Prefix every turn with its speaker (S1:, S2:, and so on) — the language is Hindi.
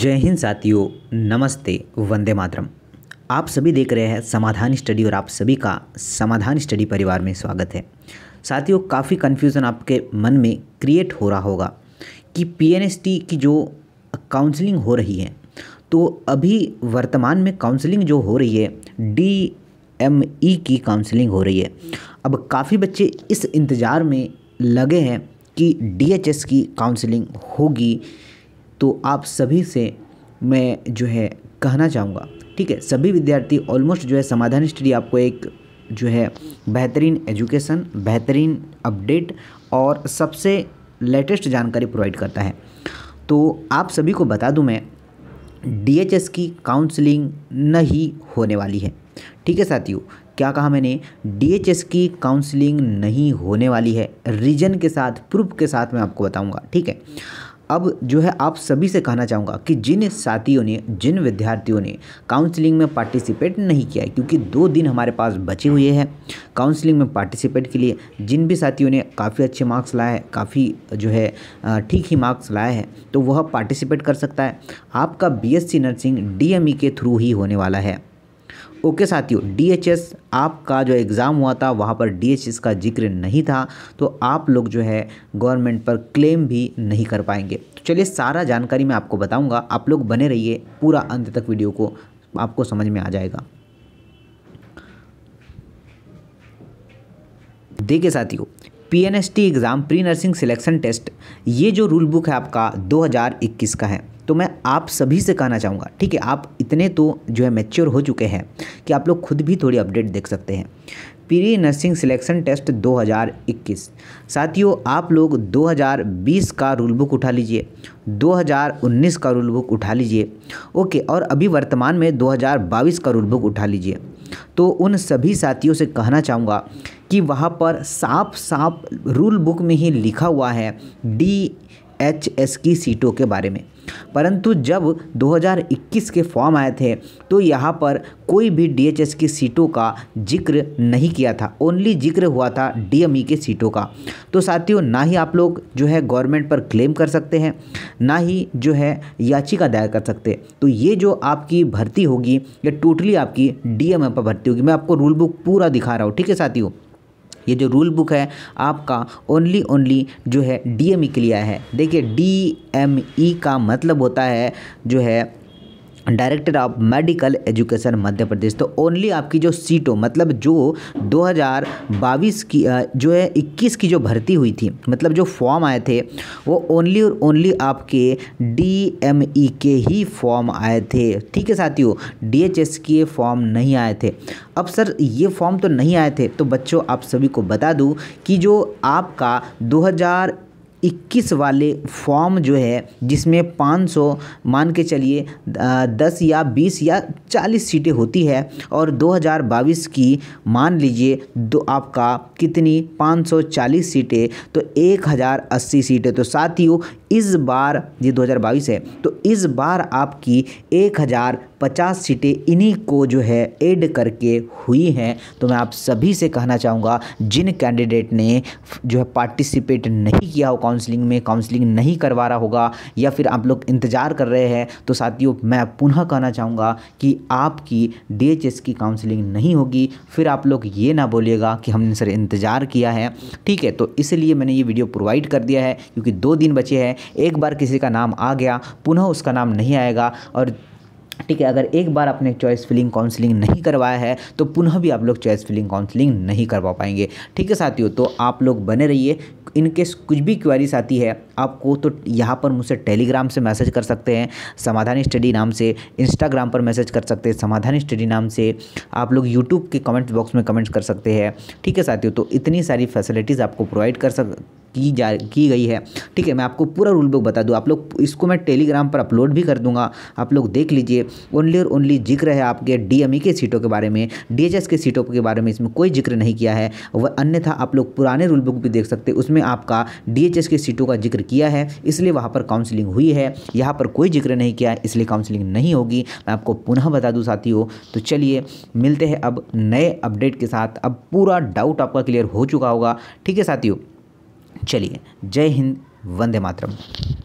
S1: जय हिंद साथियों नमस्ते वंदे मातरम आप सभी देख रहे हैं समाधान स्टडी और आप सभी का समाधान स्टडी परिवार में स्वागत है साथियों काफ़ी कन्फ्यूज़न आपके मन में क्रिएट हो रहा होगा कि पीएनएसटी की जो काउंसलिंग हो रही है तो अभी वर्तमान में काउंसलिंग जो हो रही है डी एम ई की काउंसलिंग हो रही है अब काफ़ी बच्चे इस इंतज़ार में लगे हैं कि डी एच एस की काउंसलिंग होगी तो आप सभी से मैं जो है कहना चाहूँगा ठीक है सभी विद्यार्थी ऑलमोस्ट जो है समाधान स्टडी आपको एक जो है बेहतरीन एजुकेशन बेहतरीन अपडेट और सबसे लेटेस्ट जानकारी प्रोवाइड करता है तो आप सभी को बता दूं मैं डीएचएस की काउंसलिंग नहीं होने वाली है ठीक है साथियों क्या कहा मैंने डीएचएस की काउंसलिंग नहीं होने वाली है रीजन के साथ प्रूफ के साथ मैं आपको बताऊंगा ठीक है अब जो है आप सभी से कहना चाहूँगा कि जिन साथियों ने जिन विद्यार्थियों ने काउंसलिंग में पार्टिसिपेट नहीं किया है क्योंकि दो दिन हमारे पास बचे हुए हैं काउंसलिंग में पार्टिसिपेट के लिए जिन भी साथियों ने काफ़ी अच्छे मार्क्स लाए हैं काफ़ी जो है ठीक ही मार्क्स लाए हैं तो वह पार्टिसिपेट कर सकता है आपका बी नर्सिंग डी के थ्रू ही होने वाला है ओके साथियों डीएचएस आपका जो एग्ज़ाम हुआ था वहाँ पर डीएचएस का जिक्र नहीं था तो आप लोग जो है गवर्नमेंट पर क्लेम भी नहीं कर पाएंगे तो चलिए सारा जानकारी मैं आपको बताऊँगा आप लोग बने रहिए पूरा अंत तक वीडियो को आपको समझ में आ जाएगा देखिए साथियों P N S T exam pre nursing selection test ये जो रूल बुक है आपका 2021 का है तो मैं आप सभी से कहना चाहूँगा ठीक है आप इतने तो जो है मैच्योर हो चुके हैं कि आप लोग खुद भी थोड़ी अपडेट देख सकते हैं प्री नर्सिंग सिलेक्शन टेस्ट 2021 साथियों आप लोग 2020 का रूल बुक उठा लीजिए 2019 का रूल बुक उठा लीजिए ओके और अभी वर्तमान में 2022 का रूल बुक उठा लीजिए तो उन सभी साथियों से कहना चाहूँगा कि वहाँ पर साफ साफ रूल बुक में ही लिखा हुआ है डी एचएस की सीटों के बारे में परंतु जब 2021 के फॉर्म आए थे तो यहाँ पर कोई भी डीएचएस की सीटों का जिक्र नहीं किया था ओनली जिक्र हुआ था डीएमई के सीटों का तो साथियों ना ही आप लोग जो है गवर्नमेंट पर क्लेम कर सकते हैं ना ही जो है याचिका दायर कर सकते तो ये जो आपकी भर्ती होगी ये टोटली आपकी डी पर भर्ती होगी मैं आपको रूल बुक पूरा दिखा रहा हूँ ठीक है साथियों ये जो रूल बुक है आपका ओनली ओनली जो है डी e के लिए आया है देखिए डी e का मतलब होता है जो है director of medical education Madhya Pradesh तो ओनली आपकी जो सीटों मतलब जो बाईस की जो है इक्कीस की जो भर्ती हुई थी मतलब जो फॉर्म आए थे वो ओनली और ओनली आपके डी एम ई के ही फॉर्म आए थे ठीक है साथियों डी एच एस के फॉर्म नहीं आए थे अब सर ये फॉर्म तो नहीं आए थे तो बच्चों आप सभी को बता दूँ कि जो आपका हज़ार इक्कीस वाले फॉर्म जो है जिसमें पाँच सौ मान के चलिए दस या बीस या चालीस सीटें होती है और 2022 की मान लीजिए दो आपका कितनी 540 सीटें तो 1080 सीटें तो साथियों इस बार ये 2022 है तो इस बार आपकी 1050 सीटें इन्हीं को जो है ऐड करके हुई हैं तो मैं आप सभी से कहना चाहूँगा जिन कैंडिडेट ने जो है पार्टिसिपेट नहीं किया हो काउंसलिंग में काउंसलिंग नहीं करवा रहा होगा या फिर आप लोग इंतज़ार कर रहे हैं तो साथियों मैं पुनः कहना चाहूँगा कि आपकी डी की काउंसलिंग नहीं होगी फिर आप लोग ये ना बोलिएगा कि हमने सर इंतज़ार किया है ठीक है तो इसलिए मैंने ये वीडियो प्रोवाइड कर दिया है क्योंकि दो दिन बचे हैं एक बार किसी का नाम आ गया पुनः उसका नाम नहीं आएगा और ठीक है अगर एक बार आपने चॉइस फिलिंग काउंसलिंग नहीं करवाया है तो पुनः भी आप लोग चॉइस फिलिंग काउंसलिंग नहीं करवा पाएंगे ठीक है साथियों तो आप लोग बने रहिए इनकेस कुछ भी क्वारीज आती है आपको तो यहाँ पर मुझसे टेलीग्राम से मैसेज कर सकते हैं समाधान स्टडी नाम से इंस्टाग्राम पर मैसेज कर सकते हैं समाधान स्टडी नाम से आप लोग यूट्यूब के कमेंट बॉक्स में कमेंट्स कर सकते हैं ठीक है साथियों तो इतनी सारी फैसिलिटीज़ आपको प्रोवाइड कर सक की जा की गई है ठीक है मैं आपको पूरा रूल बुक बता दूँ आप लोग इसको मैं टेलीग्राम पर अपलोड भी कर दूंगा आप लोग देख लीजिए ओनली और ओनली जिक्र है आपके डी e के सीटों के बारे में डी के सीटों के बारे में इसमें कोई जिक्र नहीं किया है वह अन्यथा आप लोग पुराने रूल बुक भी देख सकते उसमें आपका डी के सीटों का जिक्र किया है इसलिए वहाँ पर काउंसिलिंग हुई है यहाँ पर कोई जिक्र नहीं किया है इसलिए काउंसिलिंग नहीं होगी मैं आपको पुनः बता दूँ साथियों तो चलिए मिलते हैं अब नए अपडेट के साथ अब पूरा डाउट आपका क्लियर हो चुका होगा ठीक है साथियों चलिए जय हिंद वंदे मातरम